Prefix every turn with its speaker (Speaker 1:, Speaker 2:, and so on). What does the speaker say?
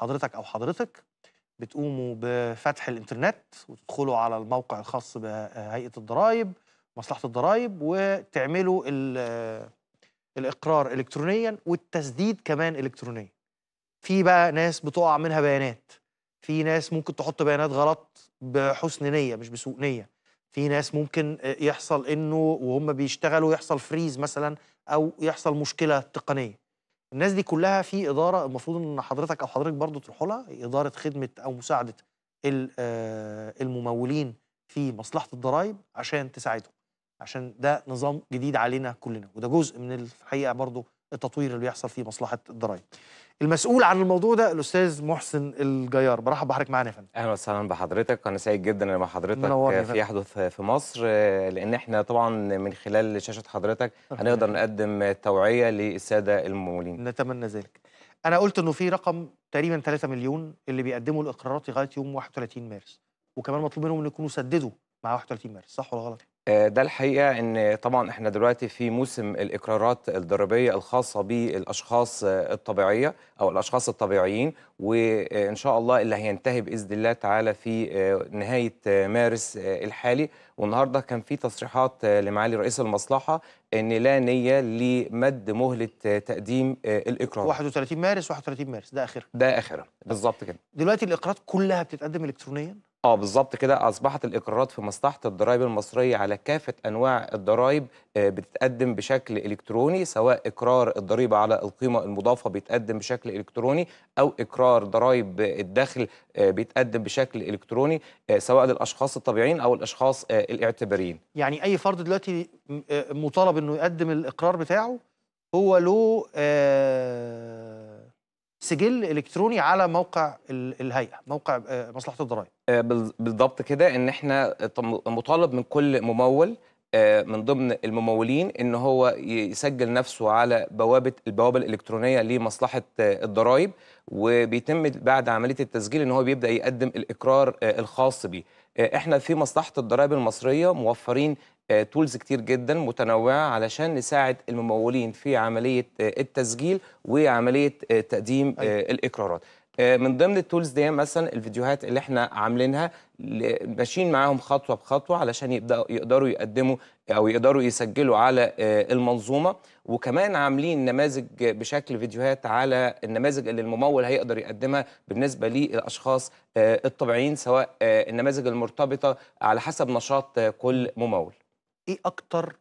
Speaker 1: حضرتك او حضرتك بتقوموا بفتح الانترنت وتدخلوا على الموقع الخاص بهيئه الضرائب مصلحه الضرائب وتعملوا الاقرار الكترونيا والتسديد كمان الكترونيا في بقى ناس بتقع منها بيانات في ناس ممكن تحط بيانات غلط بحسن نيه مش بسوء نيه في ناس ممكن يحصل انه وهم بيشتغلوا يحصل فريز مثلا او يحصل مشكله تقنيه الناس دي كلها في اداره المفروض ان حضرتك او حضرتك برضه تروحوا لها اداره خدمه او مساعده آه، الممولين في مصلحه الضرائب عشان تساعدهم عشان ده نظام جديد علينا كلنا وده جزء من الحقيقه برضه التطوير اللي بيحصل في مصلحه الضرائب المسؤول عن الموضوع ده الاستاذ محسن الجيار برحب بحضرتك معانا يا فندم
Speaker 2: اهلا وسهلا بحضرتك انا سعيد جدا ان حضرتك في يحدث في مصر لان احنا طبعا من خلال شاشه حضرتك هنقدر نقدم توعيه للساده الممولين نتمنى ذلك انا قلت انه في رقم تقريبا
Speaker 1: 3 مليون اللي بيقدموا الاقرارات لغايه يوم 31 مارس وكمان مطلوب منهم ان يكونوا سددوا مع 31 مارس صح ولا غلط؟
Speaker 2: آه، ده الحقيقه ان طبعا احنا دلوقتي في موسم الاقرارات الضريبيه الخاصه بالاشخاص آه، الطبيعيه او الاشخاص الطبيعيين وان شاء الله اللي هينتهي باذن الله تعالى في آه، نهايه مارس الحالي والنهارده كان في تصريحات لمعالي رئيس المصلحه ان لا نيه لمد مهله تقديم الاقرار
Speaker 1: 31 مارس 31 مارس ده اخرها
Speaker 2: ده اخرها بالظبط كده
Speaker 1: دلوقتي الاقرارات كلها بتتقدم الكترونيا
Speaker 2: اه بالظبط كده اصبحت الاقرارات في مصلحه الضرائب المصريه على كافه انواع الضرائب آه، بتتقدم بشكل الكتروني سواء اقرار الضريبه على القيمه المضافه بيتقدم بشكل الكتروني او اقرار ضرائب الدخل آه، بيتقدم بشكل الكتروني آه، سواء للاشخاص الطبيعيين او الاشخاص الاعتباريين
Speaker 1: يعني اي فرد دلوقتي مطالب انه يقدم الاقرار بتاعه هو له آه سجل الكتروني على موقع الهيئه موقع آه، مصلحه الضرائب
Speaker 2: آه، بالضبط كده ان احنا مطالب من كل ممول آه، من ضمن الممولين ان هو يسجل نفسه على بوابه البوابه الالكترونيه لمصلحه الضرائب وبيتم بعد عمليه التسجيل ان هو بيبدا يقدم الاقرار الخاص بيه احنا في مصلحه الضرائب المصريه موفرين تولز آه، كتير جدا متنوعه علشان نساعد الممولين في عمليه آه، التسجيل وعمليه آه، تقديم أيوة. الاقرارات من ضمن التولز دي مثلا الفيديوهات اللي احنا عاملينها ماشيين معاهم خطوه بخطوه علشان يبداوا يقدروا يقدموا او يقدروا يسجلوا على المنظومه وكمان عاملين نماذج بشكل فيديوهات على النماذج اللي الممول هيقدر يقدمها بالنسبه للاشخاص الطبيعيين سواء النماذج المرتبطه على حسب نشاط كل ممول
Speaker 1: ايه اكتر